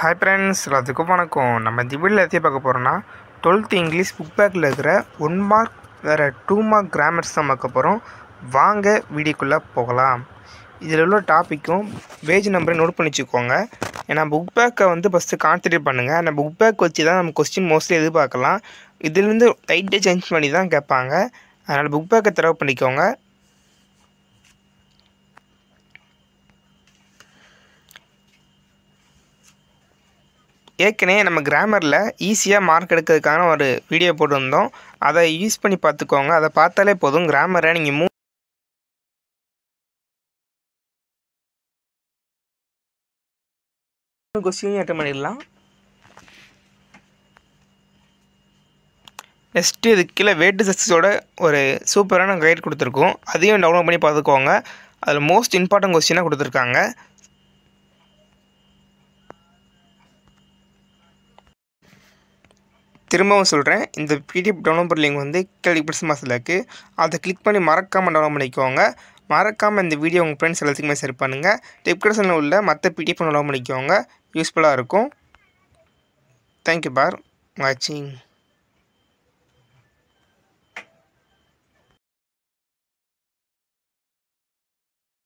hi friends எல்லாத்துக்கும் வணக்கம் நம்ம இந்த வீடியோவில் எத்தையும் பார்க்க போகிறோம்னா டுவெல்த்து இங்கிலீஷ் புக் பேக்கில் இருக்கிற ஒன் மார்க் வேறு டூ மார்க் கிராமர்ஸ் தான் பார்க்க போகிறோம் வாங்க வீடியோக்குள்ளே போகலாம் இதில் உள்ள டாப்பிக்கும் பேஜ் நம்பரை நோட் பண்ணி வச்சுக்கோங்க ஏன்னா புக் பேக்கை வந்து ஃபஸ்ட்டு கான்சன்ட்ரேட் பண்ணுங்கள் ஏன்னா புக் பேக் வச்சு தான் நம்ம கொஸ்டின் மோஸ்ட்லி எதிர்பார்க்கலாம் இதுலேருந்து டைட்டை சேஞ்ச் பண்ணி தான் கேட்பாங்க அதனால் புக் பேக்கை தரவு பண்ணிக்கோங்க ஏற்கனவே நம்ம கிராமரில் ஈஸியாக மார்க் எடுக்கிறதுக்கான ஒரு வீடியோ போட்டிருந்தோம் அதை யூஸ் பண்ணி பார்த்துக்கோங்க அதை பார்த்தாலே போதும் கிராமரை நீங்கள் மூ கொஸ்டின் அட்டன் பண்ணிடலாம் நெக்ஸ்ட்டு இது கீழே வேட்டு சக்ஸஸோட ஒரு சூப்பரான கைட் கொடுத்துருக்கோம் அதையும் டவுன்லோட் பண்ணி பார்த்துக்கோங்க அதில் மோஸ்ட் இம்பார்ட்டன்ட் கொஸ்டினாக கொடுத்துருக்காங்க திரும்பவும் சொல்கிறேன் இந்த பிடிஎஃப் டவுன்லோட் லிங்க் வந்து கேள்வி மாதத்தில் இருக்குது அதை கிளிக் பண்ணி மறக்காமல் டவுன்லோட் பண்ணிக்கோங்க மறக்காமல் இந்த வீடியோ உங்கள் ஃப்ரெண்ட்ஸ் எல்லாத்துக்குமே ஷேர் பண்ணுங்கள் டிஸ்கிரிப்ஷனில் உள்ள மற்ற பிடிஎஃப் டவுன்லோட் பண்ணிக்கோங்க யூஸ்ஃபுல்லாக இருக்கும் தேங்க்யூ பார் வாட்சிங்